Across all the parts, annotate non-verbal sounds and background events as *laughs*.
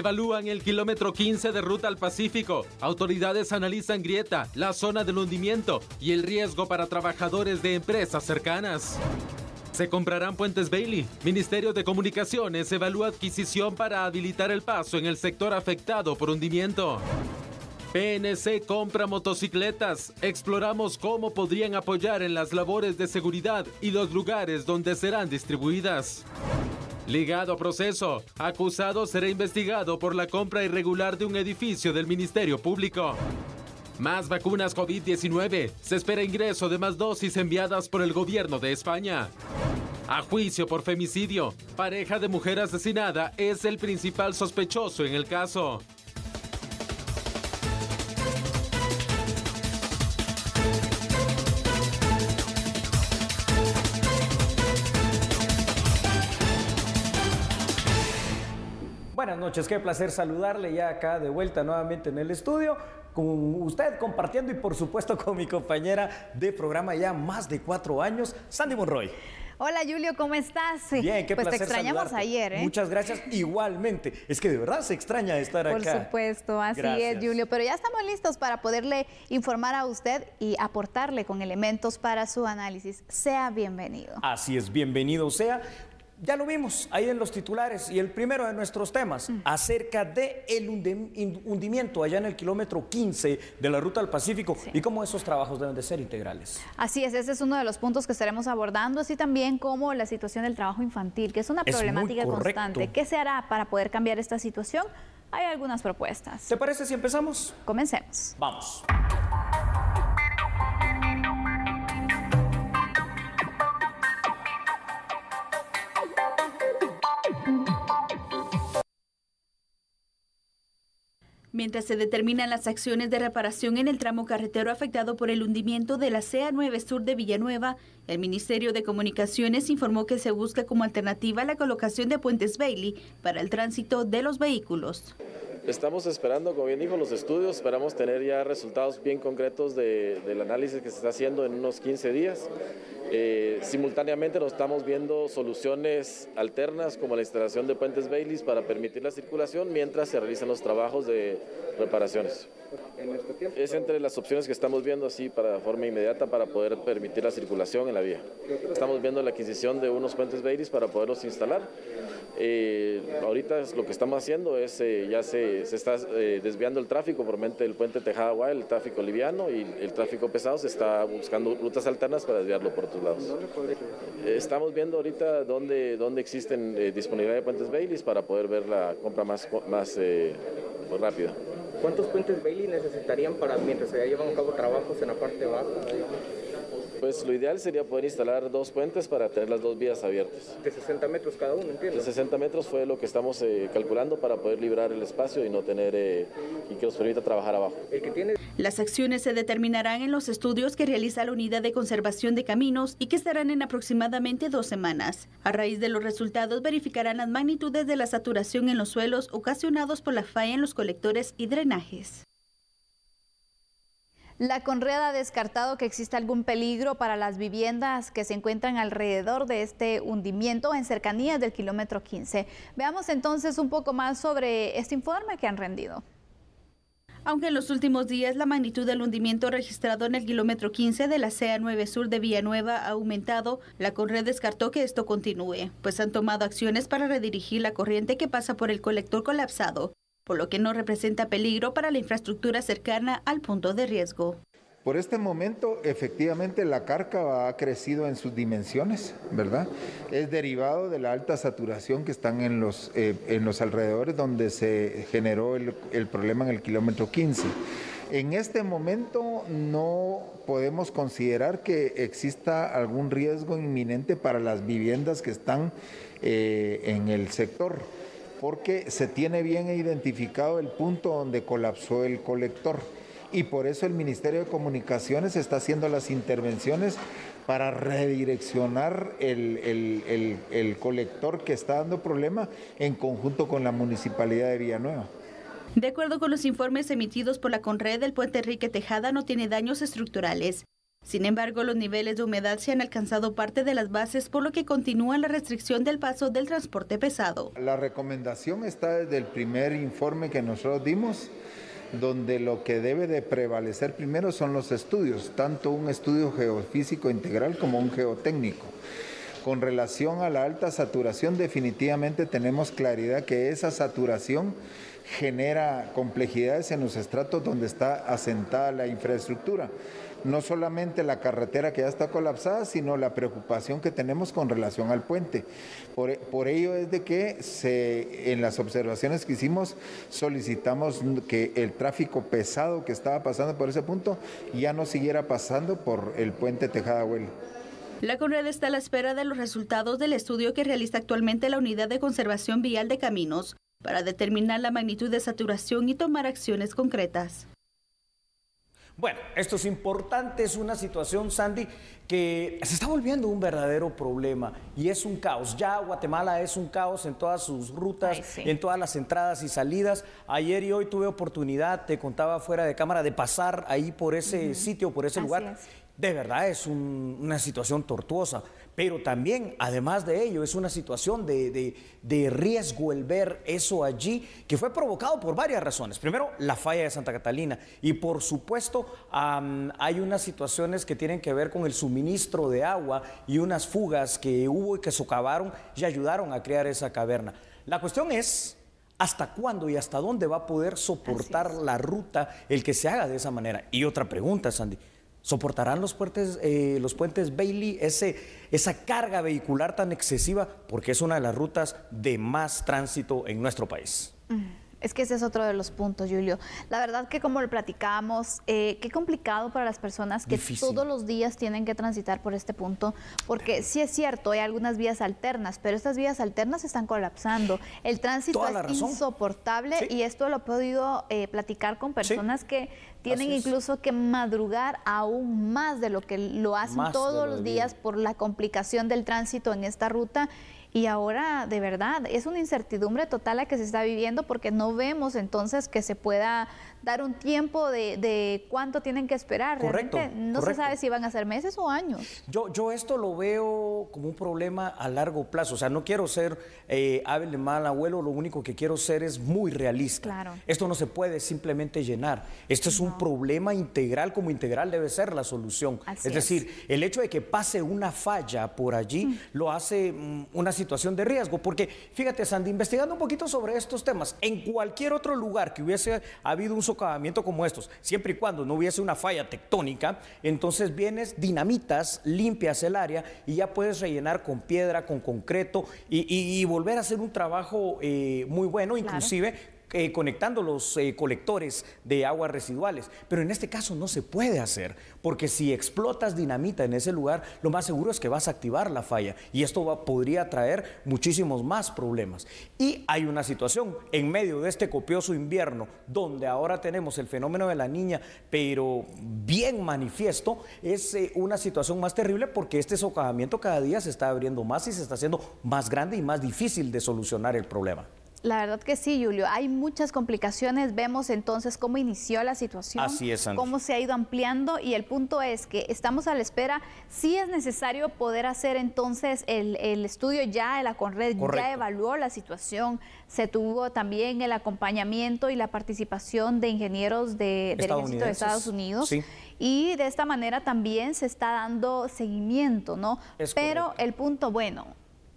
Evalúan el kilómetro 15 de ruta al Pacífico. Autoridades analizan grieta, la zona del hundimiento y el riesgo para trabajadores de empresas cercanas. Se comprarán puentes Bailey. Ministerio de Comunicaciones evalúa adquisición para habilitar el paso en el sector afectado por hundimiento. PNC compra motocicletas. Exploramos cómo podrían apoyar en las labores de seguridad y los lugares donde serán distribuidas. Ligado a proceso, acusado será investigado por la compra irregular de un edificio del Ministerio Público. Más vacunas COVID-19. Se espera ingreso de más dosis enviadas por el gobierno de España. A juicio por femicidio. Pareja de mujer asesinada es el principal sospechoso en el caso. noches, qué placer saludarle ya acá de vuelta nuevamente en el estudio, con usted compartiendo y por supuesto con mi compañera de programa ya más de cuatro años, Sandy Monroy. Hola Julio, ¿cómo estás? Bien, qué pues placer te extrañamos ayer, ¿eh? Muchas gracias igualmente. Es que de verdad se extraña estar acá. Por supuesto, así es Julio. Pero ya estamos listos para poderle informar a usted y aportarle con elementos para su análisis. Sea bienvenido. Así es, bienvenido sea ya lo vimos ahí en los titulares y el primero de nuestros temas mm. acerca del hundimiento allá en el kilómetro 15 de la ruta al Pacífico y cómo esos trabajos deben de ser integrales. Así es, ese es uno de los puntos que estaremos abordando, así también como la situación del trabajo infantil, que es una problemática constante. ¿Qué se hará para poder cambiar esta situación? Hay algunas propuestas. ¿Te parece si empezamos? Comencemos. Vamos. Mientras se determinan las acciones de reparación en el tramo carretero afectado por el hundimiento de la CA9 Sur de Villanueva, el Ministerio de Comunicaciones informó que se busca como alternativa la colocación de puentes Bailey para el tránsito de los vehículos. Estamos esperando, como bien dijo, los estudios, esperamos tener ya resultados bien concretos del análisis que se está haciendo en unos 15 días. Eh, simultáneamente nos estamos viendo soluciones alternas como la instalación de puentes Baileys para permitir la circulación mientras se realizan los trabajos de reparaciones. Es entre las opciones que estamos viendo así para forma inmediata para poder permitir la circulación en la vía. Estamos viendo la adquisición de unos puentes Baileys para poderlos instalar. Eh, ahorita lo que estamos haciendo es eh, ya se eh, se está eh, desviando el tráfico por mente del puente Tejada el tráfico liviano y el tráfico pesado se está buscando rutas alternas para desviarlo por otros lados. Eh, estamos viendo ahorita dónde, dónde existen disponibilidad de puentes Baileys para poder ver la compra más, más pues, rápida. ¿Cuántos puentes Bailey necesitarían para mientras se llevan a cabo trabajos en la parte baja? Pues lo ideal sería poder instalar dos puentes para tener las dos vías abiertas. De 60 metros cada uno, entiendo. De 60 metros fue lo que estamos eh, calculando para poder librar el espacio y no tener eh, y que nos permita trabajar abajo. Las acciones se determinarán en los estudios que realiza la Unidad de Conservación de Caminos y que estarán en aproximadamente dos semanas. A raíz de los resultados verificarán las magnitudes de la saturación en los suelos ocasionados por la falla en los colectores y drenajes. La Conred ha descartado que exista algún peligro para las viviendas que se encuentran alrededor de este hundimiento en cercanías del kilómetro 15. Veamos entonces un poco más sobre este informe que han rendido. Aunque en los últimos días la magnitud del hundimiento registrado en el kilómetro 15 de la CA9 Sur de Villanueva ha aumentado, la Conred descartó que esto continúe, pues han tomado acciones para redirigir la corriente que pasa por el colector colapsado por lo que no representa peligro para la infraestructura cercana al punto de riesgo. Por este momento, efectivamente, la carca ha crecido en sus dimensiones, ¿verdad? Es derivado de la alta saturación que están en los, eh, alrededores donde se generó el, problema en el kilómetro 15. En este momento no podemos considerar que exista algún riesgo inminente para las viviendas que están eh, en el sector porque se tiene bien identificado el punto donde colapsó el colector. Y por eso el Ministerio de Comunicaciones está haciendo las intervenciones para redireccionar el, colector que está dando problema en conjunto con la Municipalidad de Villanueva. De acuerdo con los informes emitidos por la Conred, el puente Enrique Tejada no tiene daños estructurales. Sin embargo, los niveles de humedad se han alcanzado parte de las bases, por lo que continúa la restricción del paso del transporte pesado. La recomendación está desde el primer informe que nosotros dimos, donde lo que debe de prevalecer primero son los estudios, tanto un estudio geofísico integral como un geotécnico. Con relación a la alta saturación, definitivamente tenemos claridad que esa saturación genera complejidades en los estratos donde está asentada la infraestructura no solamente la carretera que ya está colapsada, sino la preocupación que tenemos con relación al puente. Por, ello es de que en las observaciones que hicimos solicitamos que el tráfico pesado que estaba pasando por ese punto ya no siguiera pasando por el puente Tejada Huel. La CONRED está a la espera de los resultados del estudio que realiza actualmente la Unidad de Conservación Vial de Caminos para determinar la magnitud de saturación y tomar acciones concretas. Bueno, esto es importante, es una situación, Sandy, que se está volviendo un verdadero problema y es un caos. Ya Guatemala es un caos en todas sus rutas, en todas las entradas y salidas. Ayer y hoy tuve oportunidad, te contaba fuera de cámara, de pasar ahí por ese sitio, por ese lugar. De verdad es una situación tortuosa. Pero también, además de ello, es una situación de, riesgo el ver eso allí, que fue provocado por varias razones. Primero, la falla de Santa Catalina. Y por supuesto, hay unas situaciones que tienen que ver con el suministro de agua y unas fugas que hubo y que socavaron y ayudaron a crear esa caverna. La cuestión es, ¿Hasta cuándo y hasta dónde va a poder soportar la ruta el que se haga de esa manera? Y otra pregunta, Sandy. ¿Soportarán los puentes, eh, los puentes Bailey ese, esa carga vehicular tan excesiva? Porque es una de las rutas de más tránsito en nuestro país. Es que ese es otro de los puntos, Julio. La verdad que como lo platicamos, eh, qué complicado para las personas que todos los días tienen que transitar por este punto, porque sí es cierto, hay algunas vías alternas, pero estas vías alternas están colapsando. El tránsito es insoportable y esto lo he podido eh, platicar con personas que tienen incluso que madrugar aún más de lo que lo hacen todos los días por la complicación del tránsito en esta ruta y ahora, de verdad, es una incertidumbre total la que se está viviendo porque no vemos entonces que se pueda dar un tiempo de, cuánto tienen que esperar. Realmente no se sabe si van a ser meses o años. Yo, yo esto lo veo como un problema a largo plazo. O sea, no quiero ser eh, hábil de mal abuelo, lo único que quiero ser es muy realista. Claro. Esto no se puede simplemente llenar. Esto es un problema integral, como integral debe ser la solución. es decir, el hecho de que pase una falla por allí mm. lo hace mm, una situación de riesgo. Porque, fíjate, Sandy, investigando un poquito sobre estos temas, en cualquier otro lugar que hubiese habido un socavamiento como estos, siempre y cuando no hubiese una falla tectónica, entonces vienes, dinamitas, limpias el área y ya puedes rellenar con piedra, con concreto y, volver a hacer un trabajo eh, muy bueno, inclusive eh, conectando los eh, colectores de aguas residuales. Pero en este caso no se puede hacer, porque si explotas dinamita en ese lugar, lo más seguro es que vas a activar la falla y esto podría traer muchísimos más problemas. Y hay una situación en medio de este copioso invierno, donde ahora tenemos el fenómeno de la niña, pero bien manifiesto, es eh, una situación más terrible porque este socavamiento cada día se está abriendo más y se está haciendo más grande y más difícil de solucionar el problema. La verdad que sí, Julio. Hay muchas complicaciones. Vemos entonces cómo inició la situación, Así es, cómo se ha ido ampliando y el punto es que estamos a la espera. Sí es necesario poder hacer entonces el, estudio ya de la Conred, ya evaluó la situación. Se tuvo también el acompañamiento y la participación de ingenieros del Ejército de Estados Unidos. Y de esta manera también se está dando seguimiento, ¿no? Pero el punto, bueno,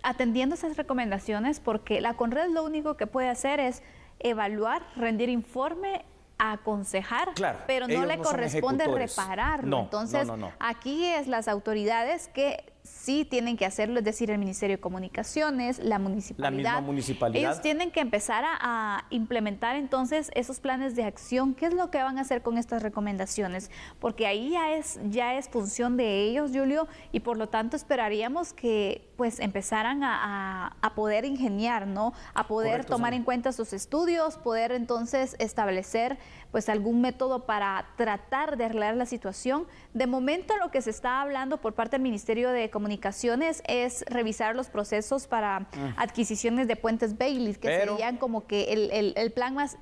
atendiendo esas recomendaciones porque la Conred lo único que puede hacer es evaluar, rendir informe aconsejar, pero no le corresponde repararlo. Entonces, aquí es las autoridades que sí tienen que hacerlo, es decir, el Ministerio de Comunicaciones, la municipalidad. La misma municipalidad. Ellos tienen que empezar a, implementar entonces esos planes de acción. ¿Qué es lo que van a hacer con estas recomendaciones? Porque ahí ya es, ya es función de ellos, Julio, y por lo tanto esperaríamos que pues empezaran a, poder ingeniar, ¿no? A poder tomar en cuenta sus estudios, poder entonces establecer pues algún método para tratar de arreglar la situación. De momento lo que se está hablando por parte del Ministerio de Comunicaciones es revisar los procesos para ah. adquisiciones de puentes Bailey, que serían como que el, plan más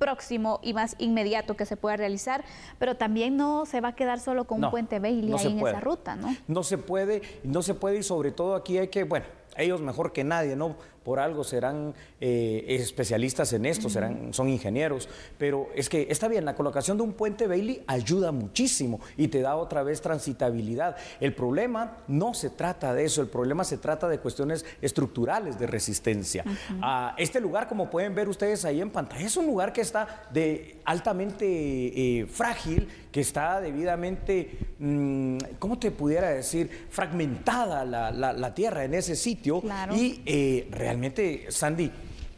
próximo y más inmediato que se pueda realizar, pero también no se va a quedar solo con un puente Bailey ahí en esa ruta, ¿no? No se puede, no se puede y sobre todo aquí hay que, bueno, ellos mejor que nadie, ¿no? por algo serán eh, especialistas en esto, serán, son ingenieros, pero es que está bien, la colocación de un puente Bailey ayuda muchísimo y te da otra vez transitabilidad. El problema no se trata de eso, el problema se trata de cuestiones estructurales de resistencia. Ah, este lugar, como pueden ver ustedes ahí en pantalla, es un lugar que está de altamente eh, frágil, que está debidamente, mm, ¿cómo te pudiera decir? Fragmentada la, tierra en ese sitio y realmente eh, realmente, Sandy,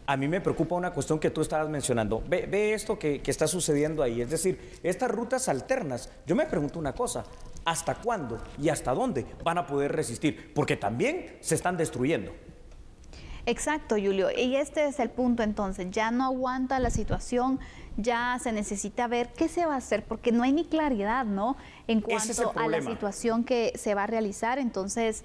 a mí me preocupa una cuestión que tú estabas mencionando. Ve, esto que, está sucediendo ahí, es decir, estas rutas alternas. Yo me pregunto una cosa, ¿hasta cuándo y hasta dónde van a poder resistir? Porque también se están destruyendo. Exacto, Julio. Y este es el punto entonces. Ya no aguanta la situación, ya se necesita ver qué se va a hacer, porque no hay ni claridad, ¿no? En cuanto a la situación que se va a realizar. Entonces,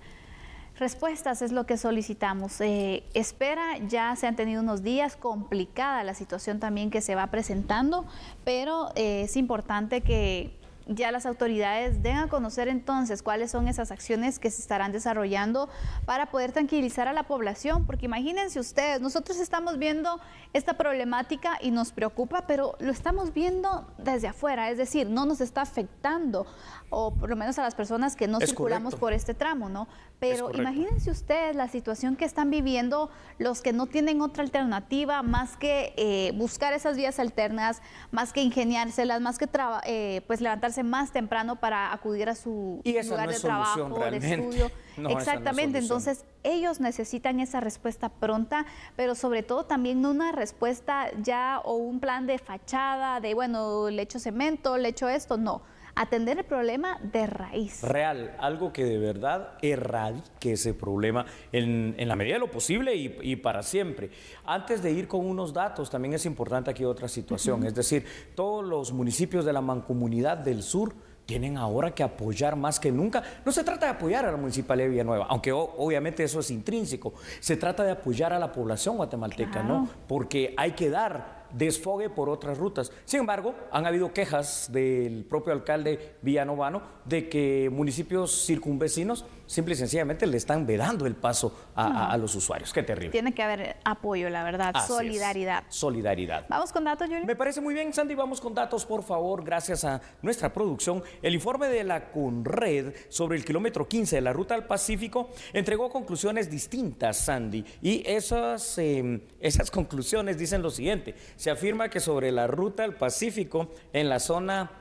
respuestas es lo que solicitamos. Eh, espera, ya se han tenido unos días complicada la situación también que se va presentando, pero eh, es importante que ya las autoridades den a conocer entonces cuáles son esas acciones que se estarán desarrollando para poder tranquilizar a la población, porque imagínense ustedes, nosotros estamos viendo esta problemática y nos preocupa, pero lo estamos viendo desde afuera, es decir, no nos está afectando o por lo menos a las personas que no circulamos por este tramo, ¿no? Pero imagínense ustedes la situación que están viviendo los que no tienen otra alternativa más que eh, buscar esas vías alternas, más que ingeniárselas, más que eh, pues levantarse más temprano para acudir a su lugar de trabajo, de estudio. *laughs* Exactamente, entonces ellos necesitan esa respuesta pronta, pero sobre todo también una respuesta ya o un plan de fachada, de bueno, le echo cemento, le echo esto, no atender el problema de raíz. Real, algo que de verdad erradique ese problema en, la medida de lo posible y, para siempre. Antes de ir con unos datos, también es importante aquí otra situación, es decir, todos los municipios de la mancomunidad del sur, tienen ahora que apoyar más que nunca. No se trata de apoyar a la Municipalidad de Villanueva, aunque obviamente eso es intrínseco. Se trata de apoyar a la población guatemalteca, ¿no? Porque hay que dar desfogue por otras rutas. Sin embargo, han habido quejas del propio alcalde villanovano de que municipios circunvecinos simple y sencillamente le están vedando el paso a, los usuarios. Qué terrible. Tiene que haber apoyo, la verdad, solidaridad. Solidaridad. Vamos con datos, Julio. Me parece muy bien, Sandy, vamos con datos, por favor, gracias a nuestra producción. El informe de la CUNRED sobre el kilómetro 15 de la ruta al Pacífico entregó conclusiones distintas, Sandy, y esas, em, esas conclusiones dicen lo siguiente. Se afirma que sobre la ruta al Pacífico, en la zona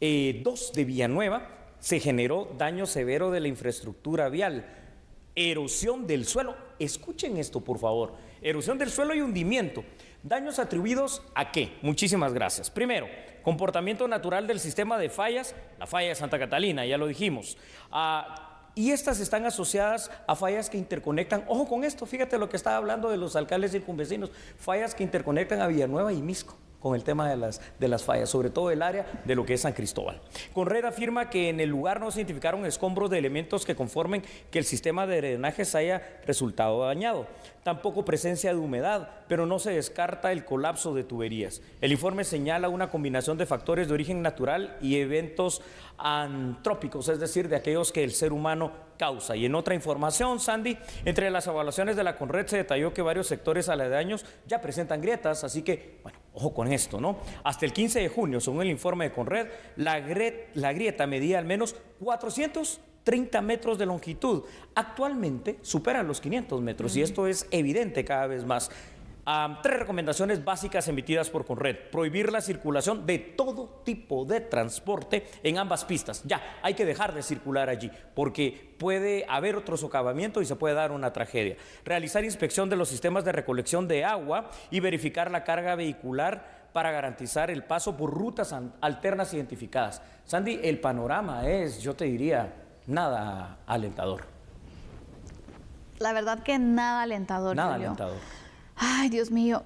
2 eh, de Villanueva, se generó daño severo de la infraestructura vial, erosión del suelo, escuchen esto por favor, erosión del suelo y hundimiento. Daños atribuidos a qué? Muchísimas gracias. Primero, comportamiento natural del sistema de fallas, la falla de Santa Catalina, ya lo dijimos. Ah, y estas están asociadas a fallas que interconectan, ojo con esto, fíjate lo que estaba hablando de los alcaldes circunvecinos, fallas que interconectan a Villanueva y Misco con el tema de las, de las fallas, sobre todo el área de lo que es San Cristóbal. Conred afirma que en el lugar no se identificaron escombros de elementos que conformen que el sistema de drenaje se haya resultado dañado tampoco presencia de humedad, pero no se descarta el colapso de tuberías. El informe señala una combinación de factores de origen natural y eventos antrópicos, es decir, de aquellos que el ser humano causa. Y en otra información, Sandy, entre las evaluaciones de la Conred se detalló que varios sectores aledaños ya presentan grietas, así que, bueno, ojo con esto, ¿no? Hasta el 15 de junio, según el informe de Conred, la, la grieta medía al menos 400 30 metros de longitud. Actualmente superan los 500 metros y esto es evidente cada vez más. tres recomendaciones básicas emitidas por Conred. Prohibir la circulación de todo tipo de transporte en ambas pistas. Ya, hay que dejar de circular allí porque puede haber otro socavamiento y se puede dar una tragedia. Realizar inspección de los sistemas de recolección de agua y verificar la carga vehicular para garantizar el paso por rutas alternas identificadas. Sandy, el panorama es, yo te diría, nada alentador. La verdad que nada alentador. Nada alentador. Ay, Dios mío,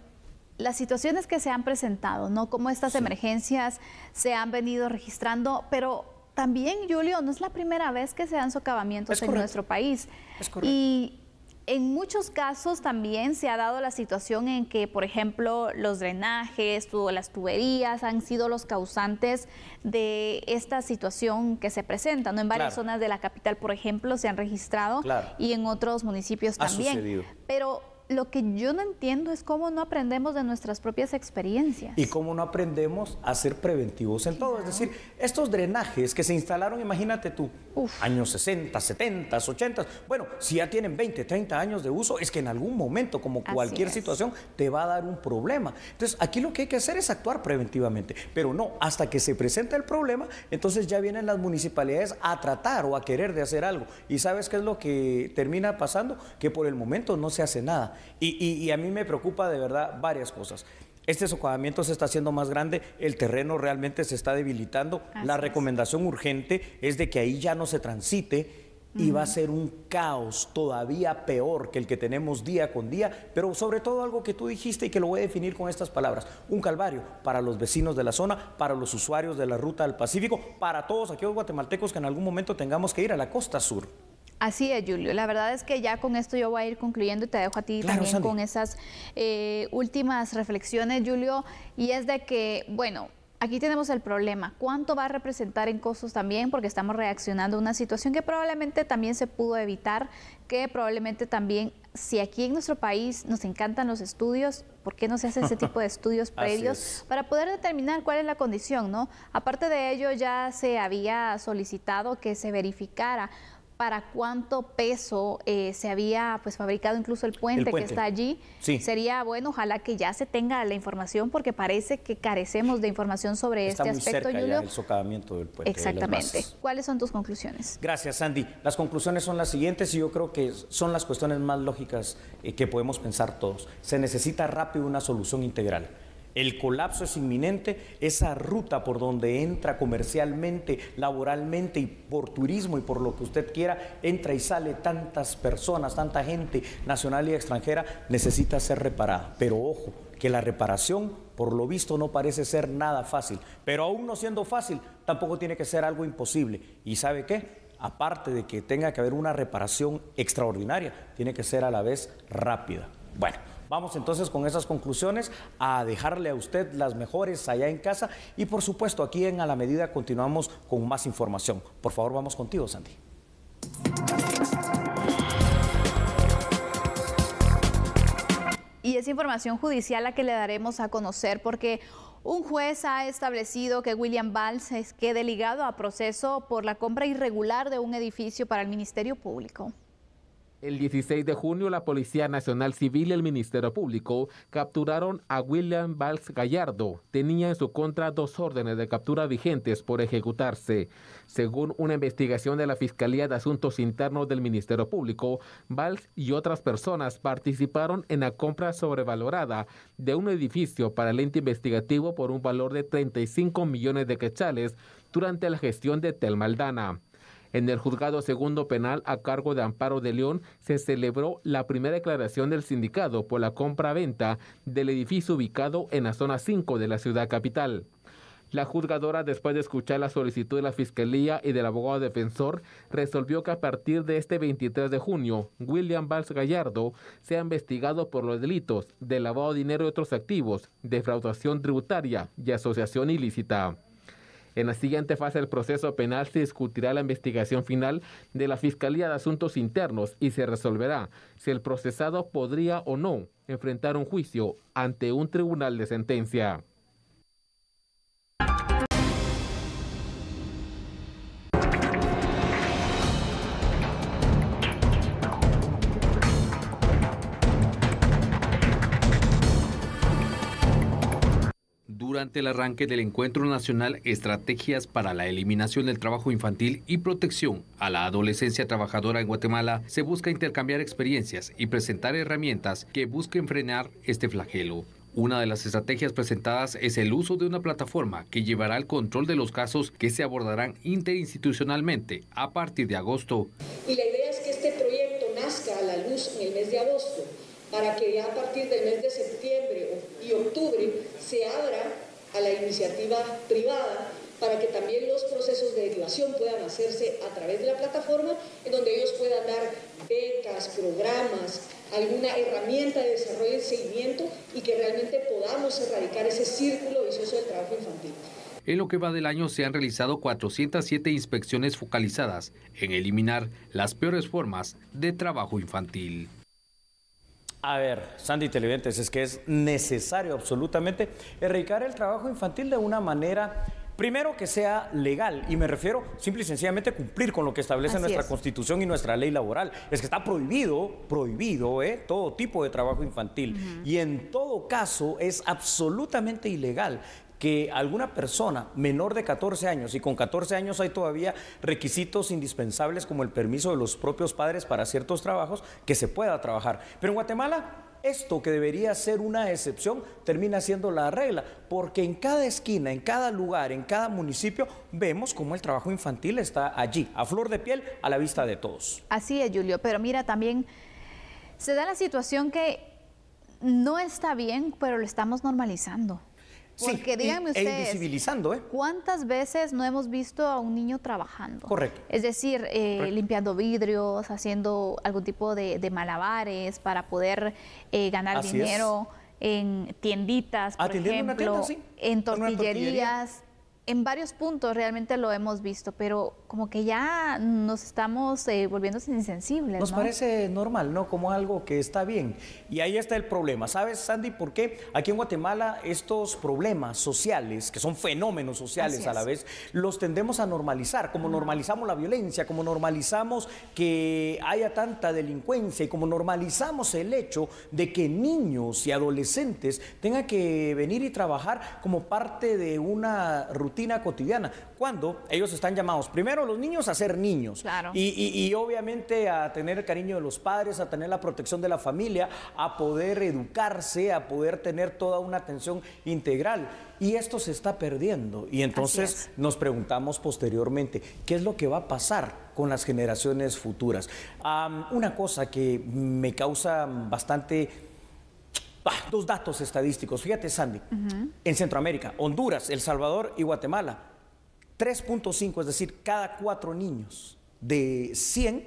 las situaciones que se han presentado, ¿no? como estas emergencias se han venido registrando, pero también, Julio, no es la primera vez que se dan socavamientos en nuestro país. Es correcto. Y en muchos casos también se ha dado la situación en que, por ejemplo, los drenajes o las tuberías han sido los causantes de esta situación que se presenta. En varias zonas de la capital, por ejemplo, se han registrado y en otros municipios también. Pero lo que yo no entiendo es cómo no aprendemos de nuestras propias experiencias. Y cómo no aprendemos a ser preventivos en todo. Es decir, estos drenajes que se instalaron, imagínate tú, años 60, 70, 80, bueno, si ya tienen 20, 30 años de uso, es que en algún momento, como cualquier situación, te va a dar un problema. Entonces, aquí lo que hay que hacer es actuar preventivamente, pero no, hasta que se presenta el problema, entonces ya vienen las municipalidades a tratar o a querer de hacer algo. ¿Y sabes qué es lo que termina pasando? Que por el momento no se hace nada. Y, a mí me preocupa de verdad varias cosas. Este socavamiento se está haciendo más grande, el terreno realmente se está debilitando. la recomendación urgente es de que ahí ya no se transite y va a ser un caos todavía peor que el que tenemos día con día, pero sobre todo algo que tú dijiste y que lo voy a definir con estas palabras, un calvario para los vecinos de la zona, para los usuarios de la ruta al Pacífico, para todos aquellos guatemaltecos que en algún momento tengamos que ir a la costa sur. Así es, Julio. La verdad es que ya con esto yo voy a ir concluyendo y te dejo a ti también con esas eh, últimas reflexiones, Julio. Y es de que, bueno, aquí tenemos el problema. ¿Cuánto va a representar en costos también? Porque estamos reaccionando a una situación que probablemente también se pudo evitar, que probablemente también, si aquí en nuestro país nos encantan los estudios, ¿por qué no se hace ese tipo de *laughs* estudios previos para poder determinar cuál es la condición, no? Aparte de ello, ya se había solicitado que se verificara para cuánto peso eh, se había pues fabricado incluso el puente, que está allí. Sería bueno, ojalá que ya se tenga la información porque parece que carecemos de información sobre este aspecto, cerca Julio. socavamiento del puente. Exactamente. ¿Cuáles son tus conclusiones? Gracias, Sandy. Las conclusiones son las siguientes y yo creo que son las cuestiones más lógicas eh, que podemos pensar todos. Se necesita rápido una solución integral el colapso es inminente, esa ruta por donde entra comercialmente, laboralmente y por turismo y por lo que usted quiera, entra y sale tantas personas, tanta gente nacional y extranjera, necesita ser reparada. Pero ojo, que la reparación, por lo visto, no parece ser nada fácil. Pero aún no siendo fácil, tampoco tiene que ser algo imposible. ¿Y sabe qué? Aparte de que tenga que haber una reparación extraordinaria, tiene que ser a la vez rápida. Bueno. Vamos entonces con esas conclusiones a dejarle a usted las mejores allá en casa y por supuesto aquí en A la Medida continuamos con más información. Por favor, vamos contigo, Sandy. Y es información judicial la que le daremos a conocer porque un juez ha establecido que William Valls quede ligado a proceso por la compra irregular de un edificio para el Ministerio Público. El 16 de junio, la Policía Nacional Civil y el Ministerio Público capturaron a William Valls Gallardo. Tenía en su contra dos órdenes de captura vigentes por ejecutarse. Según una investigación de la Fiscalía de Asuntos Internos del Ministerio Público, Valls y otras personas participaron en la compra sobrevalorada de un edificio para el ente investigativo por un valor de 35 millones de quechales durante la gestión de Telmaldana. En el juzgado segundo penal a cargo de Amparo de León se celebró la primera declaración del sindicado por la compra-venta del edificio ubicado en la zona 5 de la ciudad capital. La juzgadora, después de escuchar la solicitud de la Fiscalía y del abogado defensor, resolvió que a partir de este 23 de junio, William Valls Gallardo sea investigado por los delitos de lavado de dinero y otros activos, defraudación tributaria y asociación ilícita. En la siguiente fase del proceso penal se discutirá la investigación final de la Fiscalía de Asuntos Internos y se resolverá si el procesado podría o no enfrentar un juicio ante un tribunal de sentencia. durante el arranque del Encuentro Nacional Estrategias para la Eliminación del Trabajo Infantil y Protección a la Adolescencia Trabajadora en Guatemala, se busca intercambiar experiencias y presentar herramientas que busquen frenar este flagelo. Una de las estrategias presentadas es el uso de una plataforma que llevará el control de los casos que se abordarán interinstitucionalmente a partir de agosto. Y la idea es que este proyecto nazca a la luz en el mes de agosto, para que ya a partir del mes de septiembre y octubre se abra a la iniciativa privada para que también los procesos de derivación puedan hacerse a través de la plataforma, en donde ellos puedan dar becas, programas, alguna herramienta de desarrollo y seguimiento y que realmente podamos erradicar ese círculo vicioso del trabajo infantil. En lo que va del año se han realizado 407 inspecciones focalizadas en eliminar las peores formas de trabajo infantil. A ver, Sandy Televidentes, es que es necesario absolutamente erradicar el trabajo infantil de una manera Primero, que sea legal, y me refiero simple y sencillamente cumplir con lo que establece nuestra constitución y nuestra ley laboral. Es que está prohibido, prohibido, eh, todo tipo de trabajo infantil. Y en todo caso, es absolutamente ilegal que alguna persona menor de 14 años, y con 14 años hay todavía requisitos indispensables como el permiso de los propios padres para ciertos trabajos, que se pueda trabajar. Pero en Guatemala esto que debería ser una excepción termina siendo la regla, porque en cada esquina, en cada lugar, en cada municipio vemos cómo el trabajo infantil está allí, a flor de piel, a la vista de todos. Así es, Julio, pero mira, también se da la situación que no está bien, pero lo estamos normalizando. Porque díganme e ustedes. ¿eh? ¿Cuántas veces no hemos visto a un niño trabajando? Correcto. Es decir, eh, limpiando vidrios, haciendo algún tipo de, malabares para poder eh, ganar dinero. En tienditas, por ejemplo, en tortillerías, en varios puntos realmente lo hemos visto, pero como que ya nos estamos eh, volviendo insensibles. Nos parece normal, ¿no? Como algo que está bien. Y ahí está el problema. ¿Sabes, Sandy, por qué aquí en Guatemala estos problemas sociales, que son fenómenos sociales a la vez, los tendemos a normalizar? Como normalizamos la violencia, como normalizamos que haya tanta delincuencia y como normalizamos el hecho de que niños y adolescentes tengan que venir y trabajar como parte de una rutina cotidiana cuando ellos están llamados, primero los niños a ser niños y, obviamente a tener el cariño de los padres, a tener la protección de la familia, a poder educarse, a poder tener toda una atención integral. Y esto se está perdiendo. Y entonces nos preguntamos posteriormente, ¿qué es lo que va a pasar con las generaciones futuras? una cosa que me causa bastante... Ah, dos datos estadísticos. Fíjate, Sandy. En Centroamérica, Honduras, El Salvador y Guatemala 3.5, es decir, cada cuatro niños de 100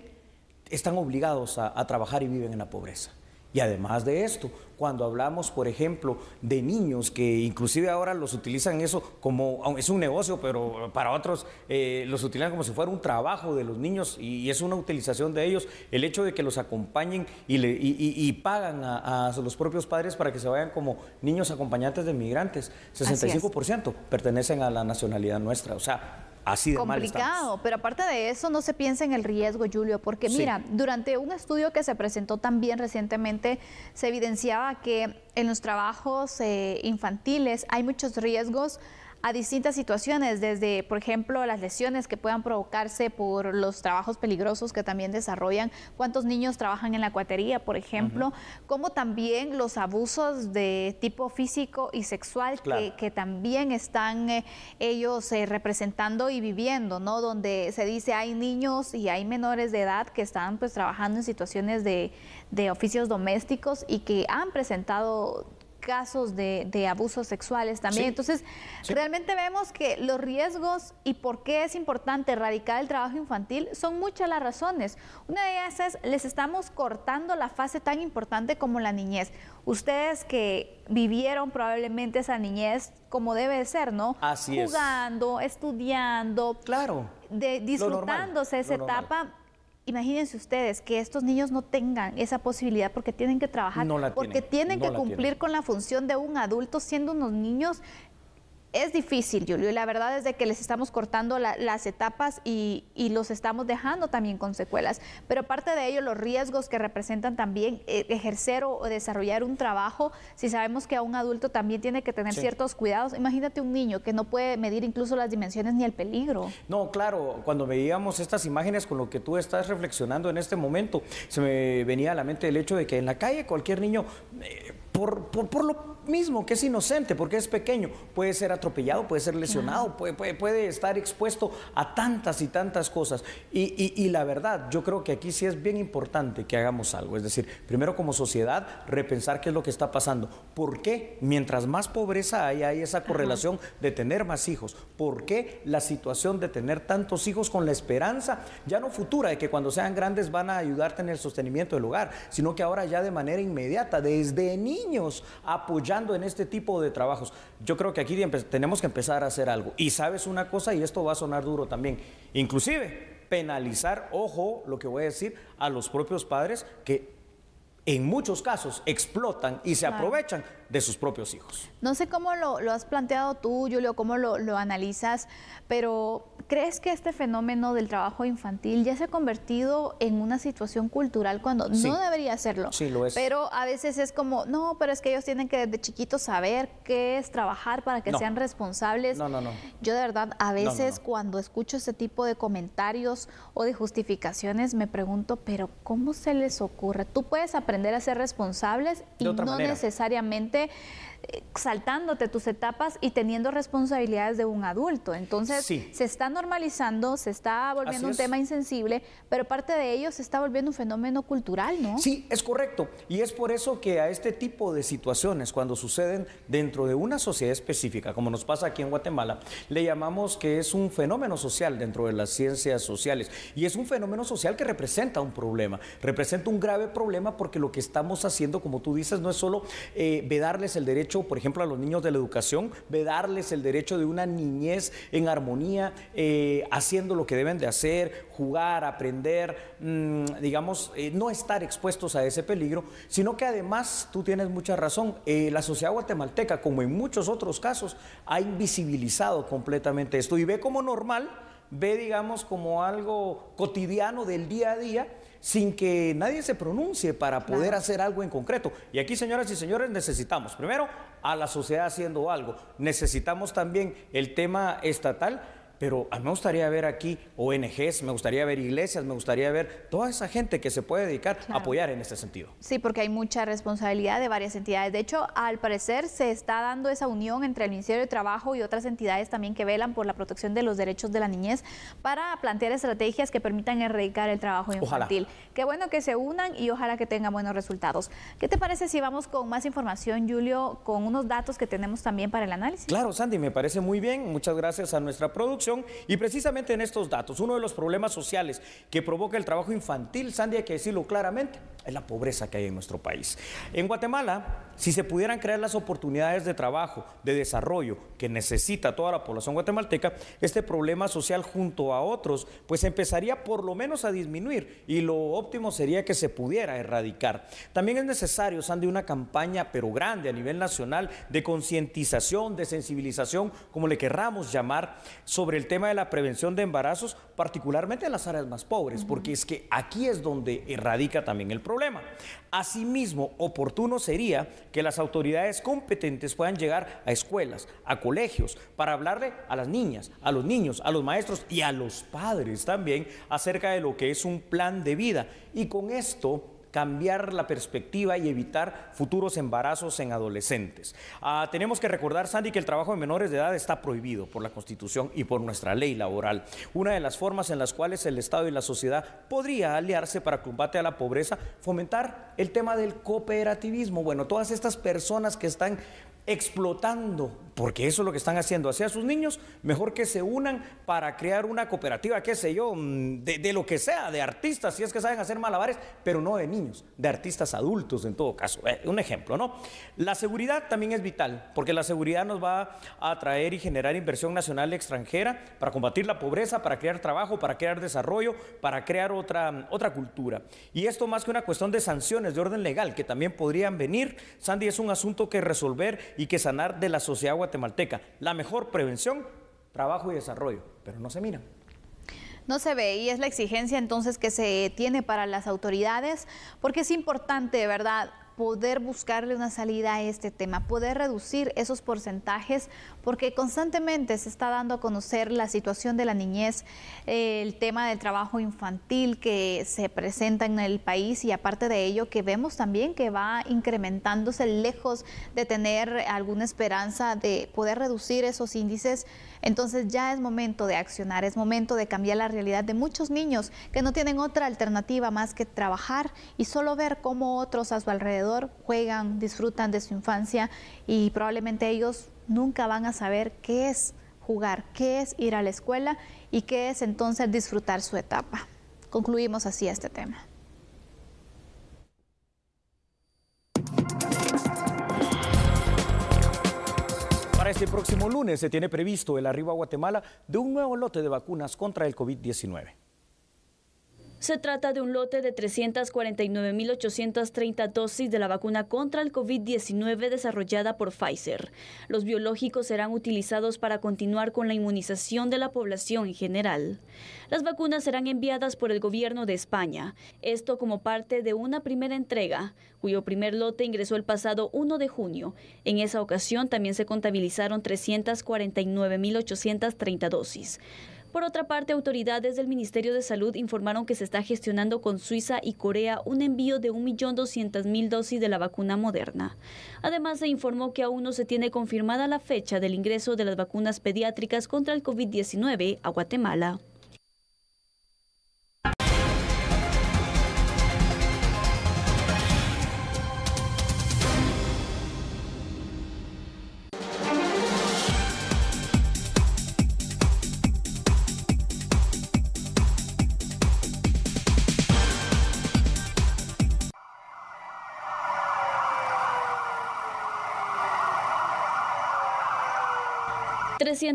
están obligados a, a trabajar y viven en la pobreza. Y además de esto, cuando hablamos, por ejemplo, de niños que inclusive ahora los utilizan eso como, es un negocio, pero para otros eh, los utilizan como si fuera un trabajo de los niños y, es una utilización de ellos, el hecho de que los acompañen y, pagan a, los propios padres para que se vayan como niños acompañantes de migrantes, 65% pertenecen a la nacionalidad nuestra, o sea, Así complicado, pero aparte de eso no se piensa en el riesgo, Julio, porque mira, durante un estudio que se presentó también recientemente se evidenciaba que en los trabajos eh, infantiles hay muchos riesgos a distintas situaciones, desde, por ejemplo, las lesiones que puedan provocarse por los trabajos peligrosos que también desarrollan, cuántos niños trabajan en la cuatería, por ejemplo, como también los abusos de tipo físico y sexual que, también están eh, ellos eh, representando y viviendo, ¿no? Donde se dice hay niños y hay menores de edad que están pues trabajando en situaciones de, de oficios domésticos y que han presentado casos de, abusos sexuales también. Entonces, realmente vemos que los riesgos y por qué es importante erradicar el trabajo infantil son muchas las razones. Una de ellas es, les estamos cortando la fase tan importante como la niñez. Ustedes que vivieron probablemente esa niñez como debe ser, ¿no? Jugando, estudiando. Claro. De, disfrutándose esa etapa Imagínense ustedes que estos niños no tengan esa posibilidad porque tienen que trabajar, porque tienen, que cumplir con la función de un adulto siendo unos niños es difícil, Julio, y la verdad es de que les estamos cortando las etapas y, los estamos dejando también con secuelas. Pero aparte de ello, los riesgos que representan también eh, ejercer o, desarrollar un trabajo, si sabemos que a un adulto también tiene que tener ciertos cuidados, imagínate un niño que no puede medir incluso las dimensiones ni el peligro. No, claro, cuando veíamos estas imágenes con lo que tú estás reflexionando en este momento, se me venía a la mente el hecho de que en la calle cualquier niño... Eh, por, lo mismo, que es inocente, porque es pequeño, puede ser atropellado, puede ser lesionado, puede, puede, estar expuesto a tantas y tantas cosas. Y, la verdad, yo creo que aquí sí es bien importante que hagamos algo, es decir, primero como sociedad, repensar qué es lo que está pasando. ¿Por qué mientras más pobreza hay, hay esa correlación de tener más hijos? ¿Por qué la situación de tener tantos hijos con la esperanza, ya no futura, de que cuando sean grandes van a ayudarte en el sostenimiento del hogar, sino que ahora ya de manera inmediata, desde niño, apoyando en este tipo de trabajos. Yo creo que aquí tenemos que empezar a hacer algo. Y sabes una cosa, y esto va a sonar duro también, inclusive penalizar, ojo, lo que voy a decir, a los propios padres que en muchos casos explotan y se aprovechan de sus propios hijos. No sé cómo lo, has planteado tú, Julio, cómo lo analizas, pero ¿crees que este fenómeno del trabajo infantil ya se ha convertido en una situación cultural cuando no debería serlo? Sí, lo es. Pero a veces es como, no, pero es que ellos tienen que desde chiquitos saber qué es trabajar para que sean responsables. No, no, no. Yo de verdad, a veces cuando escucho ese tipo de comentarios o de justificaciones, me pregunto, pero ¿cómo se les ocurre? Tú puedes aprender a ser responsables y no necesariamente saltándote tus etapas y teniendo responsabilidades de un adulto. Entonces, se está normalizando, se está volviendo un tema insensible, pero parte de ello se está volviendo un fenómeno cultural, ¿no? Sí, es correcto. Y es por eso que a este tipo de situaciones, cuando suceden dentro de una sociedad específica, como nos pasa aquí en Guatemala, le llamamos que es un fenómeno social dentro de las ciencias sociales. Y es un fenómeno social que representa un problema, representa un grave problema porque lo que estamos haciendo, como tú dices, no es solo eh, vedarles el derecho por ejemplo, a los niños de la educación, de darles el derecho de una niñez en armonía, eh, haciendo lo que deben de hacer, jugar, aprender, mm, digamos, eh, no estar expuestos a ese peligro, sino que además, tú tienes mucha razón, eh, la sociedad guatemalteca, como en muchos otros casos, ha invisibilizado completamente esto y ve como normal, ve, digamos, como algo cotidiano del día a día sin que nadie se pronuncie para poder hacer algo en concreto. Y aquí, señoras y señores, necesitamos primero a la sociedad haciendo algo. Necesitamos también el tema estatal pero a ah, mí me gustaría ver aquí ONGs, me gustaría ver iglesias, me gustaría ver toda esa gente que se puede dedicar a apoyar en este sentido. Sí, porque hay mucha responsabilidad de varias entidades. De hecho, al parecer se está dando esa unión entre el Ministerio de Trabajo y otras entidades también que velan por la protección de los derechos de la niñez para plantear estrategias que permitan erradicar el trabajo infantil. Ojalá. Qué bueno que se unan y ojalá que tengan buenos resultados. ¿Qué te parece si vamos con más información, Julio, con unos datos que tenemos también para el análisis? Claro, Sandy, me parece muy bien. Muchas gracias a nuestra producción y precisamente en estos datos, uno de los problemas sociales que provoca el trabajo infantil, Sandy, hay que decirlo claramente, es la pobreza que hay en nuestro país. En Guatemala, si se pudieran crear las oportunidades de trabajo, de desarrollo que necesita toda la población guatemalteca, este problema social junto a otros, pues empezaría por lo menos a disminuir y lo óptimo sería que se pudiera erradicar. También es necesario, Sandy, una campaña, pero grande a nivel nacional, de concientización, de sensibilización, como le querramos llamar, sobre el tema de la prevención de embarazos, particularmente en las áreas más pobres, porque es que aquí es donde erradica también el problema. Asimismo, oportuno sería que las autoridades competentes puedan llegar a escuelas, a colegios, para hablarle a las niñas, a los niños, a los maestros y a los padres también acerca de lo que es un plan de vida. Y con esto cambiar la perspectiva y evitar futuros embarazos en adolescentes. Ah, tenemos que recordar, Sandy, que el trabajo de menores de edad está prohibido por la Constitución y por nuestra ley laboral. Una de las formas en las cuales el Estado y la sociedad podría aliarse para combate a la pobreza, fomentar el tema del cooperativismo. Bueno, todas estas personas que están explotando, porque eso es lo que están haciendo hacia sus niños, mejor que se unan para crear una cooperativa, qué sé yo, mm, de, lo que sea, de artistas, si es que saben hacer malabares, pero no de niños, de artistas adultos en todo caso. Eh, un ejemplo, ¿no? La seguridad también es vital, porque la seguridad nos va a atraer y generar inversión nacional extranjera para combatir la pobreza, para crear trabajo, para crear desarrollo, para crear otra, otra cultura. Y esto más que una cuestión de sanciones de orden legal, que también podrían venir, Sandy, es un asunto que resolver y que sanar de la sociedad guatemalteca. La mejor prevención, trabajo y desarrollo, pero no se mira. No se ve y es la exigencia entonces que se tiene para las autoridades, porque es importante, de verdad, poder buscarle una salida a este tema, poder reducir esos porcentajes, porque constantemente se está dando a conocer la situación de la niñez, el tema del trabajo infantil que se presenta en el país y aparte de ello que vemos también que va incrementándose lejos de tener alguna esperanza de poder reducir esos índices. Entonces ya es momento de accionar, es momento de cambiar la realidad de muchos niños que no tienen otra alternativa más que trabajar y solo ver cómo otros a su alrededor juegan, disfrutan de su infancia y probablemente ellos nunca van a saber qué es jugar, qué es ir a la escuela y qué es entonces disfrutar su etapa. Concluimos así este tema. este próximo lunes se tiene previsto el arribo a Guatemala de un nuevo lote de vacunas contra el COVID-19. Se trata de un lote de 349.830 dosis de la vacuna contra el COVID-19 desarrollada por Pfizer. Los biológicos serán utilizados para continuar con la inmunización de la población en general. Las vacunas serán enviadas por el gobierno de España, esto como parte de una primera entrega, cuyo primer lote ingresó el pasado 1 de junio. En esa ocasión también se contabilizaron 349.830 dosis. Por otra parte, autoridades del Ministerio de Salud informaron que se está gestionando con Suiza y Corea un envío de 1.200.000 dosis de la vacuna moderna. Además, se informó que aún no se tiene confirmada la fecha del ingreso de las vacunas pediátricas contra el COVID-19 a Guatemala.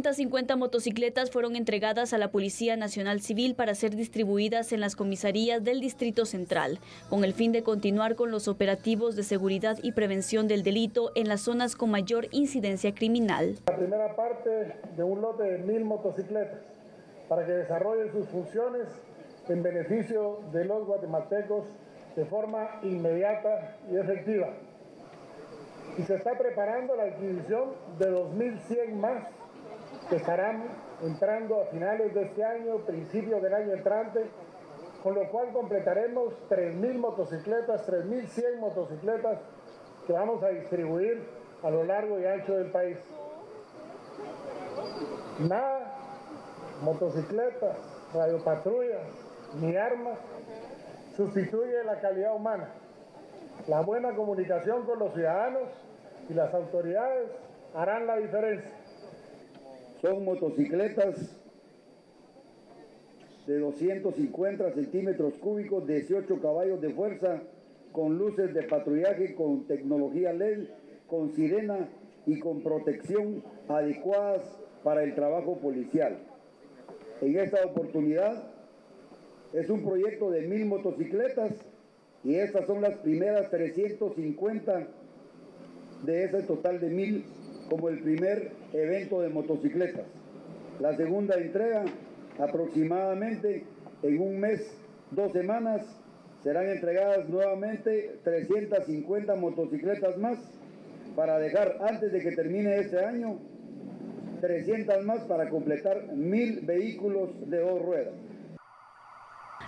250 motocicletas fueron entregadas a la Policía Nacional Civil para ser distribuidas en las comisarías del Distrito Central, con el fin de continuar con los operativos de seguridad y prevención del delito en las zonas con mayor incidencia criminal. La primera parte de un lote de mil motocicletas para que desarrollen sus funciones en beneficio de los guatemaltecos de forma inmediata y efectiva y se está preparando la adquisición de 2.100 más que estarán entrando a finales de este año, principios del año entrante, con lo cual completaremos 3.000 motocicletas, 3.100 motocicletas que vamos a distribuir a lo largo y ancho del país. Nada, motocicletas, radiopatrullas, ni armas, sustituye la calidad humana, la buena comunicación con los ciudadanos y las autoridades harán la diferencia. Son motocicletas de 250 centímetros cúbicos, 18 caballos de fuerza, con luces de patrullaje, con tecnología LED, con sirena y con protección adecuadas para el trabajo policial. En esta oportunidad es un proyecto de mil motocicletas y estas son las primeras 350 de ese total de mil como el primer evento de motocicletas. La segunda entrega, aproximadamente en un mes, dos semanas, serán entregadas nuevamente 350 motocicletas más para dejar antes de que termine este año 300 más para completar mil vehículos de dos ruedas.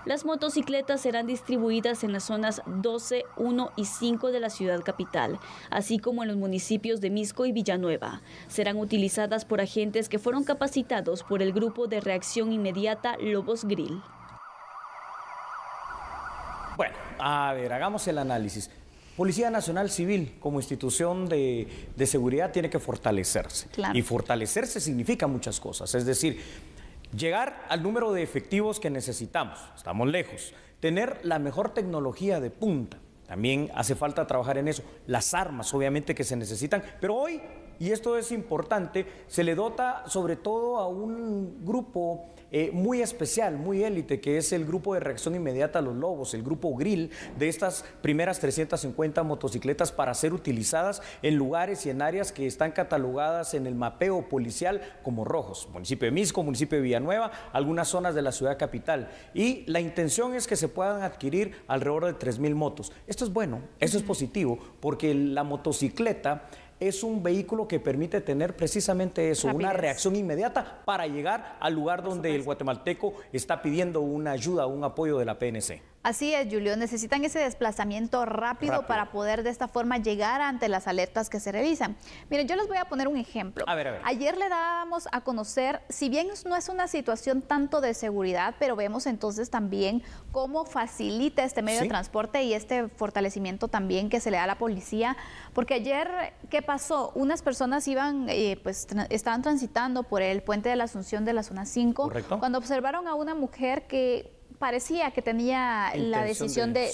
Las motocicletas serán distribuidas en las zonas 12, 1 y 5 de la ciudad capital, así como en los municipios de Misco y Villanueva. Serán utilizadas por agentes que fueron capacitados por el Grupo de Reacción Inmediata Lobos Grill. Bueno, a ver, hagamos el análisis. Policía Nacional Civil como institución de, seguridad tiene que fortalecerse. Y fortalecerse significa muchas cosas. Es decir, Llegar al número de efectivos que necesitamos, estamos lejos. Tener la mejor tecnología de punta, también hace falta trabajar en eso. Las armas, obviamente, que se necesitan, pero hoy y esto es importante, se le dota sobre todo a un grupo eh, muy especial, muy élite, que es el grupo de reacción inmediata a los lobos, el grupo grill de estas primeras 350 motocicletas para ser utilizadas en lugares y en áreas que están catalogadas en el mapeo policial como rojos, municipio de Misco, municipio de Villanueva, algunas zonas de la ciudad capital. Y la intención es que se puedan adquirir alrededor de 3.000 motos. Esto es bueno, esto es positivo, porque la motocicleta es un vehículo que permite tener precisamente eso, una reacción inmediata para llegar al lugar donde el guatemalteco está pidiendo una ayuda, un apoyo de la PNC. Así es, Julio. Necesitan ese desplazamiento rápido, para poder de esta forma llegar ante las alertas que se revisan. Miren, yo les voy a poner un ejemplo. A ver, Ayer le dábamos a conocer, si bien no es una situación tanto de seguridad, pero vemos entonces también cómo facilita este medio de transporte y este fortalecimiento también que se le da a la policía. Porque ayer, ¿qué pasó? Unas personas iban, eh, pues estaban transitando por el puente de la Asunción de la zona 5, cuando observaron a una mujer que parecía que tenía la decisión de,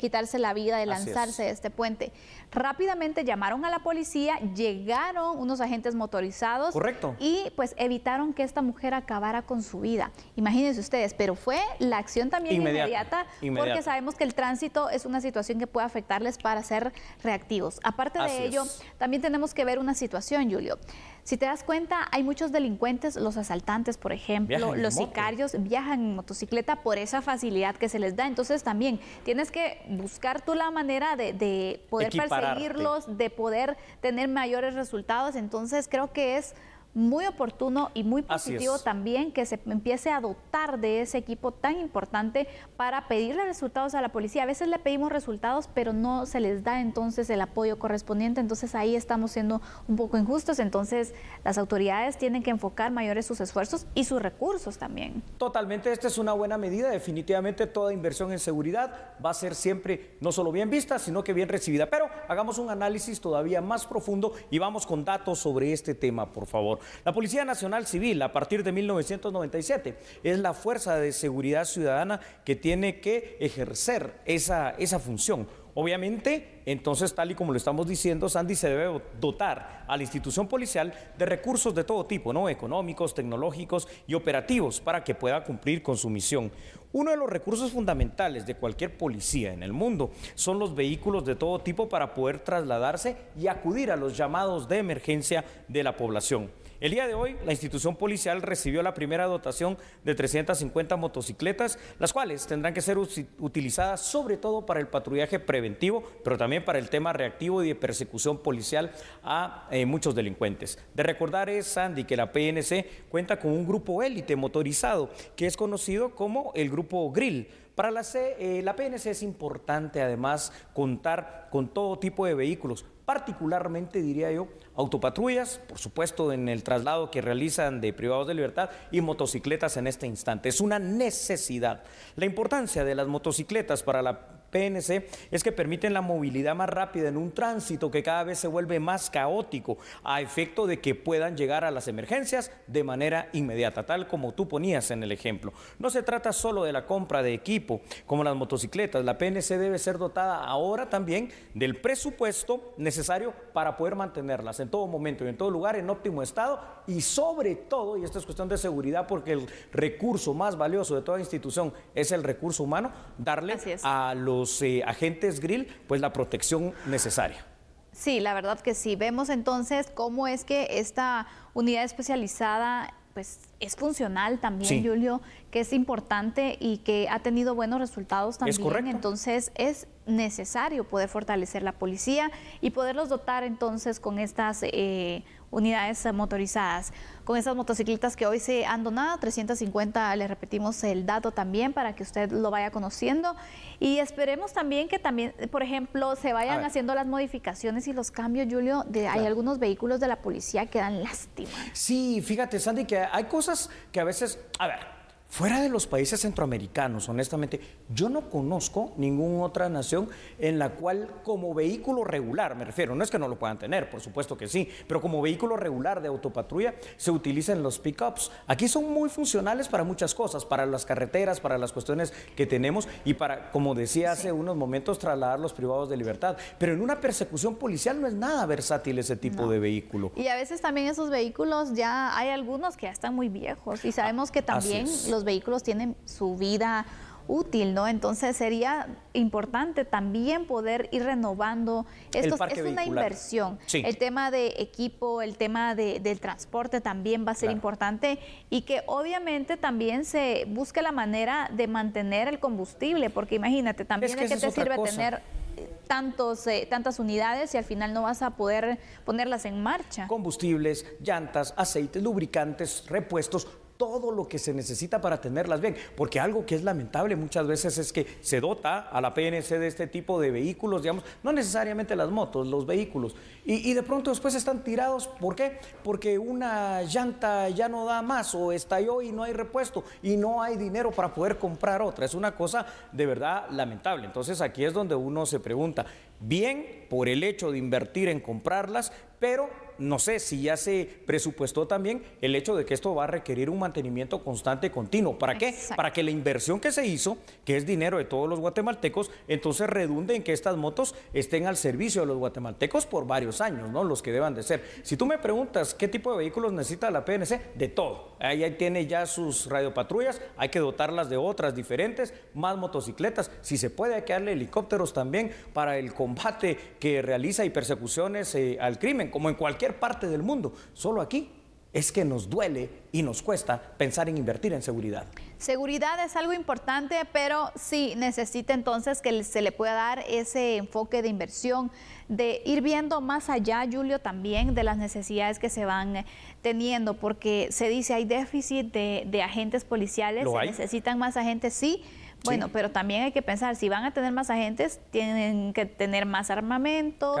quitarse la vida, de lanzarse de este puente. Rápidamente llamaron a la policía, llegaron unos agentes motorizados. Y pues evitaron que esta mujer acabara con su vida. Imagínense ustedes, pero fue la acción también inmediata, porque sabemos que el tránsito es una situación que puede afectarles para ser reactivos. Aparte de ello, también tenemos que ver una situación, Julio. Si te das cuenta, hay muchos delincuentes, los asaltantes, por ejemplo, los sicarios viajan en motocicleta por esa facilidad que se les da. Entonces también tienes que buscar tú la manera de, poder perseguirlos, de poder tener mayores resultados. Entonces creo que es muy oportuno y muy positivo también que se empiece a dotar de ese equipo tan importante para pedirle resultados a la policía. A veces le pedimos resultados, pero no se les da entonces el apoyo correspondiente, entonces ahí estamos siendo un poco injustos, entonces las autoridades tienen que enfocar mayores sus esfuerzos y sus recursos también. Totalmente, esta es una buena medida, definitivamente toda inversión en seguridad va a ser siempre no solo bien vista, sino que bien recibida, pero hagamos un análisis todavía más profundo y vamos con datos sobre este tema, por favor. La Policía Nacional Civil, a partir de 1997, es la fuerza de seguridad ciudadana que tiene que ejercer esa, función. Obviamente, entonces, tal y como lo estamos diciendo, Sandy se debe dotar a la institución policial de recursos de todo tipo, ¿no? Económicos, tecnológicos y operativos para que pueda cumplir con su misión. Uno de los recursos fundamentales de cualquier policía en el mundo son los vehículos de todo tipo para poder trasladarse y acudir a los llamados de emergencia de la población. El día de hoy, la institución policial recibió la primera dotación de 350 motocicletas, las cuales tendrán que ser utilizadas sobre todo para el patrullaje preventivo, pero también para el tema reactivo y de persecución policial a eh, muchos delincuentes. De recordar es, Sandy, que la PNC cuenta con un grupo élite motorizado que es conocido como el Grupo Grill. Para la, eh, la PNC es importante además contar con todo tipo de vehículos, particularmente diría yo, autopatrullas, por supuesto en el traslado que realizan de privados de libertad y motocicletas en este instante. Es una necesidad. La importancia de las motocicletas para la PNC es que permiten la movilidad más rápida en un tránsito que cada vez se vuelve más caótico a efecto de que puedan llegar a las emergencias de manera inmediata, tal como tú ponías en el ejemplo. No se trata solo de la compra de equipo como las motocicletas, la PNC debe ser dotada ahora también del presupuesto necesario para poder mantenerlas en todo momento y en todo lugar en óptimo estado y sobre todo, y esto es cuestión de seguridad porque el recurso más valioso de toda institución es el recurso humano, darle a los eh, agentes grill pues la protección necesaria. Sí, la verdad que sí. Vemos entonces cómo es que esta unidad especializada pues es funcional también, Julio, que es importante y que ha tenido buenos resultados también. Es correcto. Entonces es necesario poder fortalecer la policía y poderlos dotar entonces con estas eh, unidades motorizadas, con estas motocicletas que hoy se han donado, 350, le repetimos el dato también para que usted lo vaya conociendo y esperemos también que también, por ejemplo, se vayan haciendo las modificaciones y los cambios, Julio, hay algunos vehículos de la policía que dan lástima. Sí, fíjate, Sandy, que hay cosas que a veces, a ver, Fuera de los países centroamericanos, honestamente, yo no conozco ninguna otra nación en la cual como vehículo regular, me refiero, no es que no lo puedan tener, por supuesto que sí, pero como vehículo regular de autopatrulla se utilizan los pickups. Aquí son muy funcionales para muchas cosas, para las carreteras, para las cuestiones que tenemos y para, como decía hace unos momentos, trasladar los privados de libertad. Pero en una persecución policial no es nada versátil ese tipo de vehículo. Y a veces también esos vehículos ya hay algunos que ya están muy viejos y sabemos que también los vehículos tienen su vida útil, ¿no? Entonces sería importante también poder ir renovando. Esto es una inversión. El tema de equipo, el tema de, del transporte también va a ser importante y que obviamente también se busque la manera de mantener el combustible, porque imagínate, también es que, te sirve tener eh, tantos, eh, tantas unidades y al final no vas a poder ponerlas en marcha. Combustibles, llantas, aceites, lubricantes, repuestos, todo lo que se necesita para tenerlas bien. Porque algo que es lamentable muchas veces es que se dota a la PNC de este tipo de vehículos, digamos, no necesariamente las motos, los vehículos. Y, de pronto después están tirados, ¿por qué? Porque una llanta ya no da más o estalló y no hay repuesto y no hay dinero para poder comprar otra. Es una cosa de verdad lamentable. Entonces aquí es donde uno se pregunta, bien por el hecho de invertir en comprarlas, pero no sé si ya se presupuestó también el hecho de que esto va a requerir un mantenimiento constante continuo. ¿Para qué? Para que la inversión que se hizo, que es dinero de todos los guatemaltecos, entonces redunde en que estas motos estén al servicio de los guatemaltecos por varios años, ¿no? Los que deban de ser. Si tú me preguntas qué tipo de vehículos necesita la PNC, de todo. Ahí, tiene ya sus radiopatrullas, hay que dotarlas de otras diferentes, más motocicletas, si se puede hay que darle helicópteros también para el combate que realiza y persecuciones eh, al crimen, como en cualquier parte del mundo. Solo aquí es que nos duele y nos cuesta pensar en invertir en seguridad. Seguridad es algo importante, pero sí necesita entonces que se le pueda dar ese enfoque de inversión, de ir viendo más allá, Julio, también de las necesidades que se van eh, teniendo, porque se dice hay déficit de, agentes policiales, necesitan más agentes, sí bueno, pero también hay que pensar, si van a tener más agentes, tienen que tener más armamento,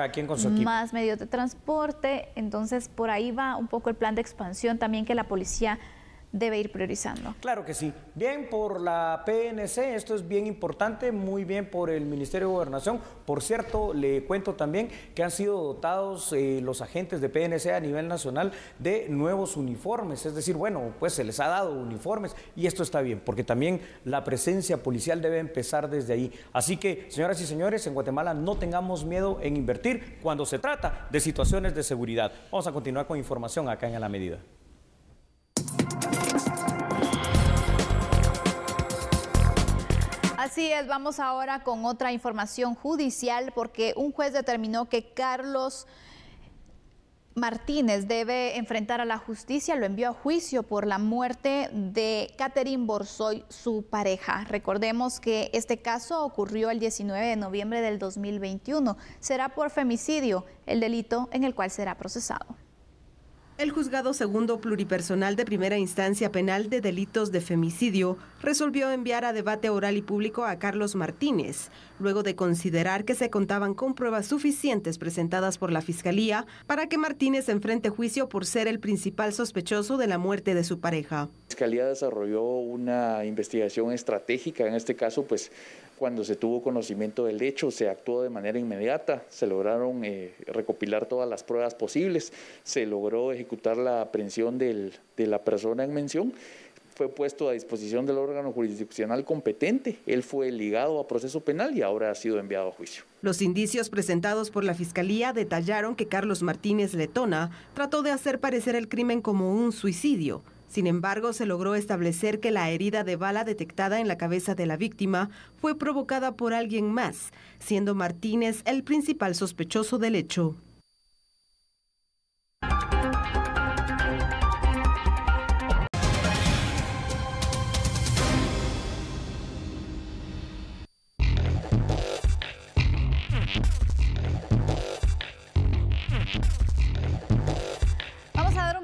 más medios de transporte, entonces por ahí va un poco el plan de expansión también que la policía debe ir priorizando. Claro que sí. Bien por la PNC, esto es bien importante, muy bien por el Ministerio de Gobernación. Por cierto, le cuento también que han sido dotados eh, los agentes de PNC a nivel nacional de nuevos uniformes, es decir, bueno, pues se les ha dado uniformes y esto está bien, porque también la presencia policial debe empezar desde ahí. Así que, señoras y señores, en Guatemala no tengamos miedo en invertir cuando se trata de situaciones de seguridad. Vamos a continuar con información acá en la medida. Así es, vamos ahora con otra información judicial porque un juez determinó que Carlos Martínez debe enfrentar a la justicia, lo envió a juicio por la muerte de Catherine Borsoy, su pareja. Recordemos que este caso ocurrió el 19 de noviembre del 2021. Será por femicidio el delito en el cual será procesado. El juzgado segundo pluripersonal de primera instancia penal de delitos de femicidio resolvió enviar a debate oral y público a Carlos Martínez, luego de considerar que se contaban con pruebas suficientes presentadas por la Fiscalía para que Martínez enfrente juicio por ser el principal sospechoso de la muerte de su pareja. La Fiscalía desarrolló una investigación estratégica, en este caso, pues cuando se tuvo conocimiento del hecho, se actuó de manera inmediata, se lograron eh, recopilar todas las pruebas posibles, se logró ejecutar la aprehensión de la persona en mención fue puesto a disposición del órgano jurisdiccional competente. Él fue ligado a proceso penal y ahora ha sido enviado a juicio. Los indicios presentados por la Fiscalía detallaron que Carlos Martínez Letona trató de hacer parecer el crimen como un suicidio. Sin embargo, se logró establecer que la herida de bala detectada en la cabeza de la víctima fue provocada por alguien más, siendo Martínez el principal sospechoso del hecho.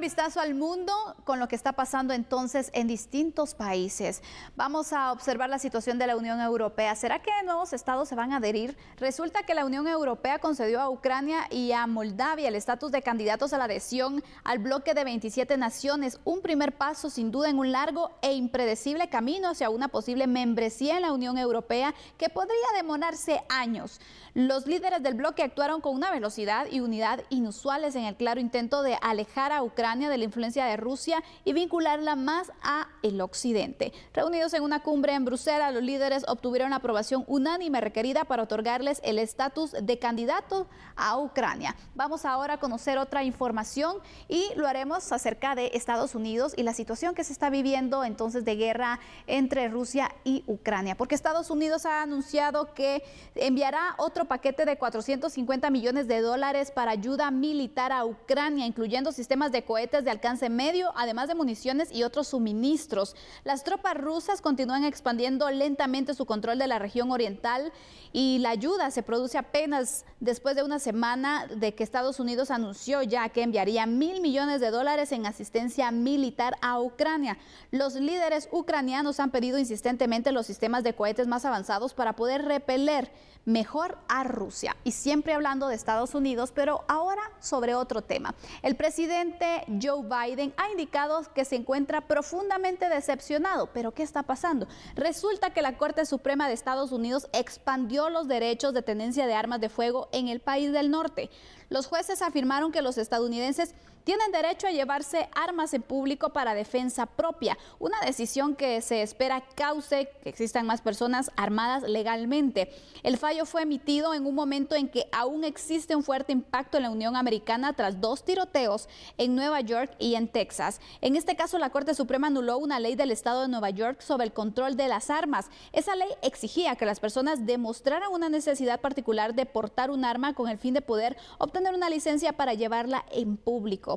vistazo al mundo con lo que está pasando entonces en distintos países. Vamos a observar la situación de la Unión Europea. ¿Será que nuevos estados se van a adherir? Resulta que la Unión Europea concedió a Ucrania y a Moldavia el estatus de candidatos a la adhesión al bloque de 27 naciones, un primer paso sin duda en un largo e impredecible camino hacia una posible membresía en la Unión Europea que podría demorarse años. Los líderes del bloque actuaron con una velocidad y unidad inusuales en el claro intento de alejar a Ucrania de la influencia de Rusia y vincularla más a el occidente. Reunidos en una cumbre en Bruselas, los líderes obtuvieron la aprobación unánime requerida para otorgarles el estatus de candidato a Ucrania. Vamos ahora a conocer otra información y lo haremos acerca de Estados Unidos y la situación que se está viviendo entonces de guerra entre Rusia y Ucrania, porque Estados Unidos ha anunciado que enviará otro paquete de 450 millones de dólares para ayuda militar a Ucrania, incluyendo sistemas de cohetes de alcance medio, además de municiones y otros suministros. Las tropas rusas continúan expandiendo lentamente su control de la región oriental y la ayuda se produce apenas después de una semana de que Estados Unidos anunció ya que enviaría mil millones de dólares en asistencia militar a Ucrania. Los líderes ucranianos han pedido insistentemente los sistemas de cohetes más avanzados para poder repeler mejor a Rusia. Y siempre hablando de Estados Unidos, pero ahora sobre otro tema. El presidente Joe Biden ha indicado que se encuentra profundamente decepcionado. ¿Pero qué está pasando? Resulta que la Corte Suprema de Estados Unidos expandió los derechos de tenencia de armas de fuego en el país del norte. Los jueces afirmaron que los estadounidenses tienen derecho a llevarse armas en público para defensa propia, una decisión que se espera cause que existan más personas armadas legalmente. El fallo fue emitido en un momento en que aún existe un fuerte impacto en la Unión Americana tras dos tiroteos en Nueva York y en Texas. En este caso, la Corte Suprema anuló una ley del Estado de Nueva York sobre el control de las armas. Esa ley exigía que las personas demostraran una necesidad particular de portar un arma con el fin de poder obtener una licencia para llevarla en público.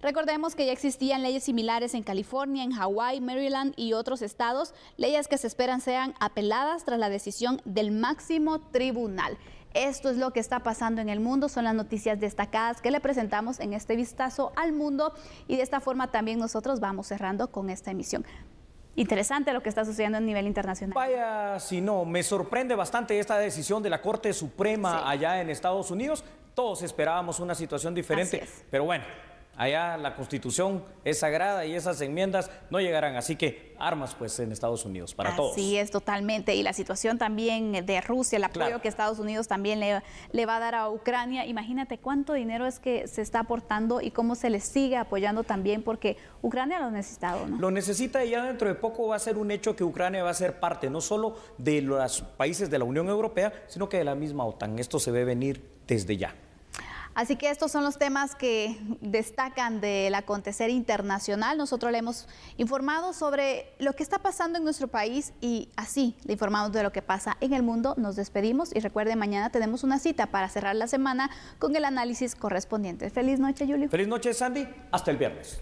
Recordemos que ya existían leyes similares en California, en Hawái, Maryland y otros estados, leyes que se esperan sean apeladas tras la decisión del máximo tribunal. Esto es lo que está pasando en el mundo, son las noticias destacadas que le presentamos en este vistazo al mundo y de esta forma también nosotros vamos cerrando con esta emisión. Interesante lo que está sucediendo a nivel internacional. Vaya, si no, me sorprende bastante esta decisión de la Corte Suprema allá en Estados Unidos. Todos esperábamos una situación diferente, pero bueno, Allá la constitución es sagrada y esas enmiendas no llegarán. Así que armas pues en Estados Unidos para todos. Así es, totalmente. Y la situación también de Rusia, el apoyo que Estados Unidos también le, va a dar a Ucrania. Imagínate cuánto dinero es que se está aportando y cómo se le sigue apoyando también porque Ucrania lo necesita. ¿no? Lo necesita y ya dentro de poco va a ser un hecho que Ucrania va a ser parte no solo de los países de la Unión Europea, sino que de la misma OTAN. Esto se ve venir desde ya. Así que estos son los temas que destacan del acontecer internacional. Nosotros le hemos informado sobre lo que está pasando en nuestro país y así le informamos de lo que pasa en el mundo. Nos despedimos y recuerde, mañana tenemos una cita para cerrar la semana con el análisis correspondiente. Feliz noche, Julio. Feliz noche, Sandy. Hasta el viernes.